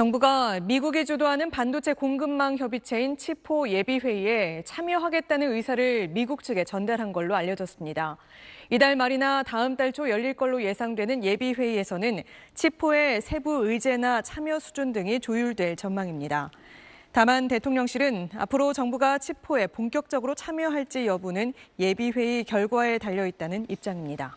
정부가 미국이 주도하는 반도체 공급망 협의체인 치포 예비회의에 참여하겠다는 의사를 미국 측에 전달한 걸로 알려졌습니다. 이달 말이나 다음 달 초 열릴 걸로 예상되는 예비회의에서는 치포의 세부 의제나 참여 수준 등이 조율될 전망입니다. 다만 대통령실은 앞으로 정부가 치포에 본격적으로 참여할지 여부는 예비회의 결과에 달려 있다는 입장입니다.